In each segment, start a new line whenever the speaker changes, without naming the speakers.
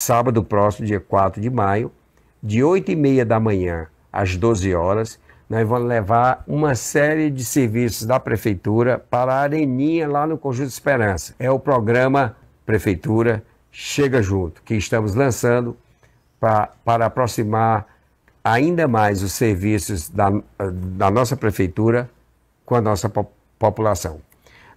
sábado próximo, dia 4 de maio, de 8 e meia da manhã às 12 horas, nós vamos levar uma série de serviços da Prefeitura para a Areninha, lá no Conjunto Esperança. É o programa Prefeitura Chega Junto, que estamos lançando para aproximar ainda mais os serviços da, da nossa Prefeitura com a nossa po população.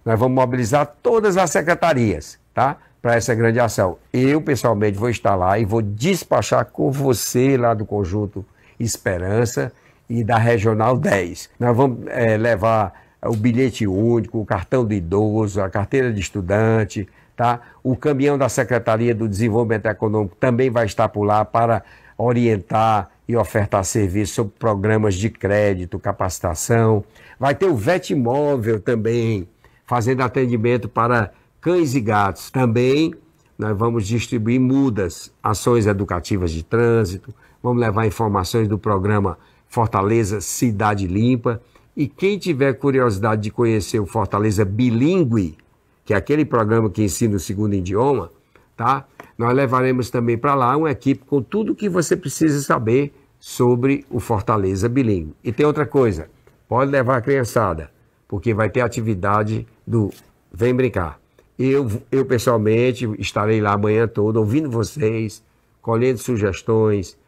Nós vamos mobilizar todas as secretarias, tá? para essa grande ação. Eu, pessoalmente, vou estar lá e vou despachar com você lá do Conjunto Esperança e da Regional 10. Nós vamos é, levar o bilhete único, o cartão do idoso, a carteira de estudante, tá? O caminhão da Secretaria do Desenvolvimento Econômico também vai estar por lá para orientar e ofertar serviços sobre programas de crédito, capacitação. Vai ter o VET Móvel também, fazendo atendimento para cães e gatos. Também nós vamos distribuir mudas, ações educativas de trânsito, vamos levar informações do programa Fortaleza Cidade Limpa. E quem tiver curiosidade de conhecer o Fortaleza Bilingue, que é aquele programa que ensina o segundo idioma, tá? Nós levaremos também para lá uma equipe com tudo o que você precisa saber sobre o Fortaleza Bilingue. E tem outra coisa, pode levar a criançada, porque vai ter atividade do Vem Brincar. Eu, eu pessoalmente estarei lá amanhã toda ouvindo vocês, colhendo sugestões,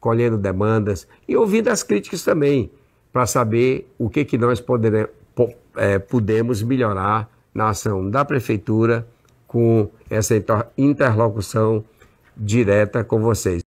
colhendo demandas e ouvindo as críticas também, para saber o que, que nós é, podemos melhorar na ação da Prefeitura com essa interlocução direta com vocês.